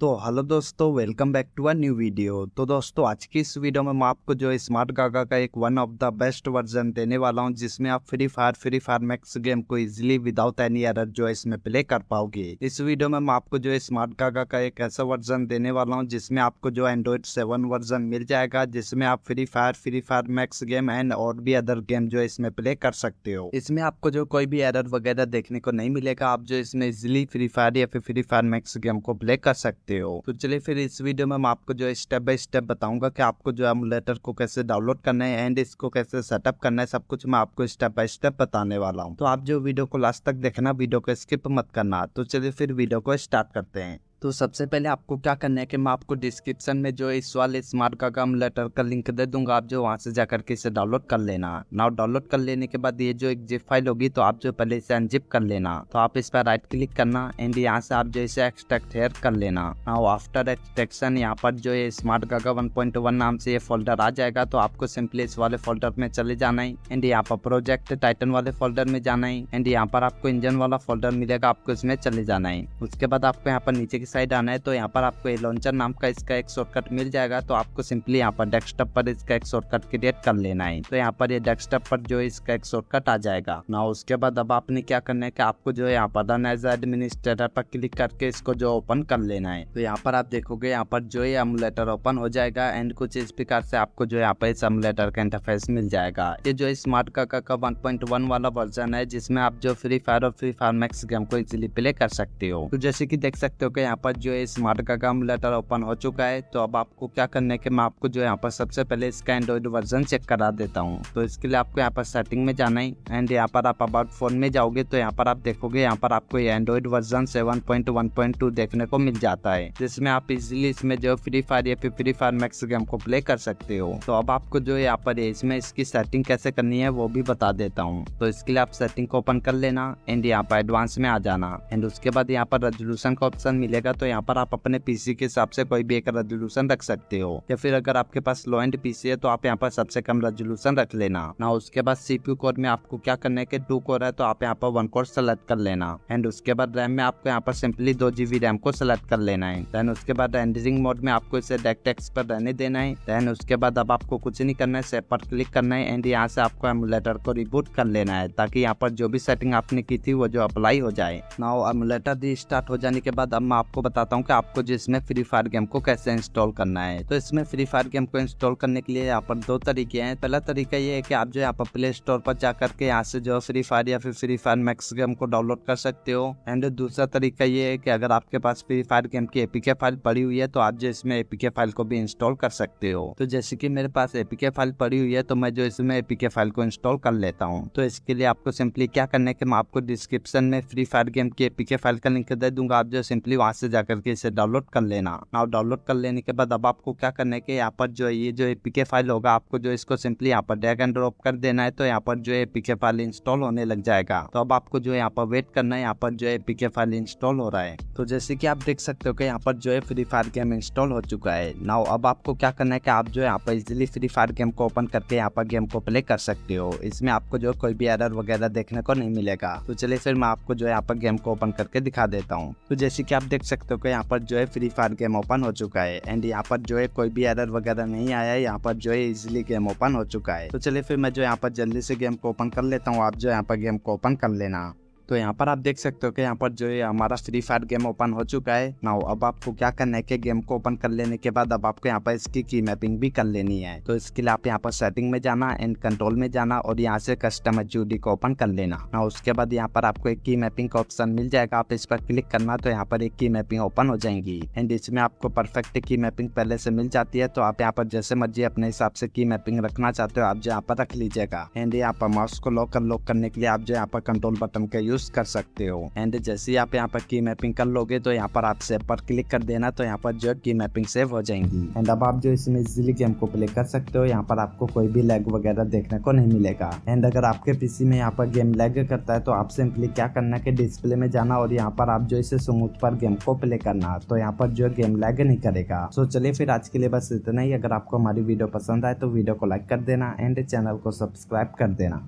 तो हेलो दोस्तों welcome back to a new video तो दोस्तों आज की इस वीडियो में मैं आपको जो स्मार्ट गागा का एक one of the best version देने वाला हूं जिसमें आप free fire free fire max game को इजीली विदाउट एनी एरर जो है इसमें प्ले कर पाओगे इस वीडियो में मैं आपको जो है स्मार्ट गागा का एक ऐसा वर्जन देने वाला हूँ जिसमे आपको जो एंड्रॉइड सेवन वर्जन मिल जाएगा जिसमे आप free fire free fire max game and और भी अदर गेम जो है इसमें प्ले कर सकते हो इसमें आपको जो कोई भी एरर वगैरह देखने को नहीं मिलेगा आप जो इसमें इजिली फ्री फायर या फिर फ्री फायर मैक्स गेम को प्ले कर सकते सकते हो तो चलिए फिर इस वीडियो में मैं आपको जो है स्टेप बाय स्टेप बताऊंगा कि आपको जो लेटर को कैसे डाउनलोड करना है एंड इसको कैसे सेटअप करना है सब कुछ मैं आपको स्टेप बाय स्टेप बताने वाला हूँ तो आप जो वीडियो को लास्ट तक देखना वीडियो को स्किप मत करना तो चलिए फिर वीडियो को स्टार्ट करते हैं तो सबसे पहले आपको क्या करना है कि मैं आपको डिस्क्रिप्शन में जो इस वाले स्मार्ट का काम लेटर का लिंक दे दूंगा आप जो वहाँ से जाकर के इसे डाउनलोड कर लेना नाउ डाउनलोड कर लेने के बाद ये जो एक जिप फाइल होगी तो आप जो पहले इसे अनजिप कर लेना तो आप इस पर राइट क्लिक करना एंड यहाँ से आप जो इसे एक्सट्रैक्ट हेयर कर लेना नाउ आफ्टर एक्सट्रैक्शन यहाँ पर जो है स्मार्ट गागा वन नाम से ये फोल्डर आ जाएगा तो आपको सिंपली इस वाले फोल्डर में चले जाना है एंड यहाँ पर प्रोजेक्ट टाइटन वाले फोल्डर में जाना है एंड यहाँ पर आपको इंजन वाला फोल्डर मिलेगा आपको इसमें चले जाना है उसके बाद आपको यहाँ पर नीचे की साइड आना है तो यहाँ पर आपको ये लॉन्चर नाम का इसका एक शॉर्टकट मिल जाएगा तो आपको सिंपली यहाँ पर डेस्कटॉप पर इसका एक शॉर्टकट क्रिएट कर लेना है तो यहाँ पर ये डेस्कटॉप पर जो इसका एक शॉर्टकट आ जाएगा ना उसके बाद अब आपने क्या करना है कि आपको जो यहाँ पर रन एज एडमिनिस्ट्रेटर पर क्लिक करके इसको जो ओपन कर लेना है तो यहाँ पर आप देखोगे यहाँ पर जो ये एमुलेटर ओपन हो जाएगा एंड कुछ इस प्रकार से आपको जो यहाँ पर इस एमुलेटर का इंटरफेस मिल जाएगा ये जो स्मार्ट काका का वन पॉइंट वन वाला वर्जन है जिसमें आप जो फ्री फायर और फ्री फायर मैक्स गेम को इजिली प्ले कर सकते हो तो जैसे की देख सकते हो कि यहाँ यहाँ पर जो है स्मार्ट का काम लेटर ओपन हो चुका है तो अब आपको क्या करने के मैं आपको जो यहाँ पर सबसे पहले इसका एंड्रॉइड वर्जन चेक करा देता हूँ तो इसके लिए आपको यहाँ पर सेटिंग में जाना है एंड यहाँ पर आप अबाउट फोन में जाओगे तो यहाँ पर आप देखोगे यहाँ पर आपको android version seven point two देखने को मिल जाता है जिसमें आप इजिली इसमें जो फ्री फायर या फिर फ्री फायर मैक्स गेम को प्ले कर सकते हो तो अब आपको जो यहाँ पर इसमें इसकी सेटिंग कैसे करनी है वो भी बता देता हूँ तो इसके लिए आप सेटिंग को ओपन कर लेना एंड यहाँ पर एडवांस में आ जाना एंड उसके बाद यहाँ पर रेजोल्यूशन का ऑप्शन मिलेगा जाएगा तो यहाँ पर आप अपने पीसी के हिसाब से कोई भी एक रेजोल्यूशन रख सकते हो या फिर अगर आपके पास लो एंड पीसी है तो आप यहाँ पर सबसे कम रेजोल्यूशन रख लेना ना उसके बाद सीपीयू कोर में आपको क्या करने के टू कोर है तो आप यहाँ पर वन कोर सेलेक्ट कर लेना एंड उसके बाद रैम में आपको यहाँ पर सिंपली दो जीबी रैम को सेलेक्ट कर लेना है देन उसके बाद रेंडरिंग मोड में आपको इसे डेस्कटॉप पर रहने देना है देन उसके बाद अब आपको कुछ नहीं करना है सेप पर क्लिक करना है एंड यहाँ से आपको एमुलेटर को रिबूट कर लेना है ताकि यहाँ पर जो भी सेटिंग आपने की थी वो जो अप्लाई हो जाए ना एमुलेटर री स्टार्ट हो जाने के बाद अब मैं आप आपको बताता हूँ कि आपको जिसमें फ्री फायर गेम को कैसे इंस्टॉल करना है तो इसमें फ्री फायर गेम को इंस्टॉल करने के लिए यहाँ पर दो तरीके हैं पहला तरीका ये है कि आप जो यहाँ पर प्ले स्टोर पर जा करके यहाँ से जो फ्री फायर या फिर फ्री फायर मैक्स गेम को डाउनलोड कर सकते हो एंड दूसरा तरीका ये है कि अगर आपके पास फ्री फायर गेम की एपीके फाइल पड़ी हुई है तो आप जो इसमें एपीके फाइल को भी इंस्टॉल कर सकते हो तो जैसे की मेरे पास एपीके फाइल पड़ी हुई है तो मैं जो इसमें एपीके फाइल को इंस्टॉल कर लेता हूँ तो इसके लिए आपको सिंपली क्या करना है कि मैं आपको डिस्क्रिप्शन में फ्री फायर गेम की एपीके फाइल का लिंक दे दूंगा आप जो सिंपली वहाँ से से जा करके इसे डाउनलोड कर लेना नाउ डाउनलोड कर लेने के बाद अब आपको क्या करने के यहाँ पर जो ये जो ए फाइल होगा आपको जो इसको सिंपली यहाँ पर ड्रैग एंड ड्रॉप कर देना है तो यहाँ पर जो है ए फाइल इंस्टॉल होने लग जाएगा तो अब आपको जो यहाँ पर वेट करना है यहाँ पर जो है ए फाइल इंस्टॉल हो रहा है तो जैसे की आप देख सकते हो कि यहाँ पर जो है फ्री फायर गेम इंस्टॉल हो चुका है नाउ अब आपको क्या करना है कि आप जो यहाँ पर इजिली फ्री फायर गेम को ओपन करके यहाँ पर गेम को प्ले कर सकते हो इसमें आपको जो कोई भी एरर वगैरह देखने को नहीं मिलेगा तो चलिए फिर मैं आपको जो है यहाँ पर गेम को ओपन करके दिखा देता हूँ तो जैसे कि आप देख सकते सकते हो कि यहाँ पर जो है फ्री फायर गेम ओपन हो चुका है एंड यहाँ पर जो है कोई भी एरर वगैरह नहीं आया है यहाँ पर जो है इजिली गेम ओपन हो चुका है तो चलिए फिर मैं जो यहाँ पर जल्दी से गेम को ओपन कर लेता हूँ आप जो यहाँ पर गेम को ओपन कर लेना तो यहाँ पर आप देख सकते हो कि यहाँ पर जो है हमारा फ्री फायर गेम ओपन हो चुका है ना अब आपको क्या करना है कि गेम को ओपन कर लेने के बाद अब आपको यहाँ पर इसकी की मैपिंग भी कर लेनी है तो इसके लिए आप यहाँ पर सेटिंग में जाना एंड कंट्रोल में जाना और यहाँ से कस्टमर जूडी को ओपन कर लेना ना उसके बाद यहाँ पर आपको एक की मैपिंग का ऑप्शन मिल जाएगा आप इस पर क्लिक करना तो यहाँ पर एक की मैपिंग ओपन हो जाएंगी एंड इसमें आपको परफेक्ट की मैपिंग पहले से मिल जाती है तो आप यहाँ पर जैसे मर्जी अपने हिसाब से की मैपिंग रखना चाहते हो आप जो यहाँ पर रख लीजिएगा एंड यहाँ पर माउस को लॉक कर लॉक करने के लिए आप जो यहाँ पर कंट्रोल बटन का यूज यूज कर सकते हो एंड जैसे आप यहाँ पर की मैपिंग कर लोगे तो यहाँ पर आप सेव पर क्लिक कर देना तो यहाँ पर जो की मैपिंग सेव हो जाएंगी एंड अब आप जो इसमें इजिली गेम को प्ले कर सकते हो यहाँ पर आपको कोई भी लैग वगैरह देखने को नहीं मिलेगा एंड अगर आपके पीसी में यहाँ पर गेम लैग करता है तो आप सिंपली क्या करना के डिस्प्ले में जाना और यहाँ पर आप जो इसे स्मूथ पर गेम को प्ले करना तो यहाँ पर जो गेम लैग नहीं करेगा तो चलिए फिर आज के लिए बस इतना ही अगर आपको हमारी वीडियो पसंद आए तो वीडियो को लाइक कर देना एंड चैनल को सब्सक्राइब कर देना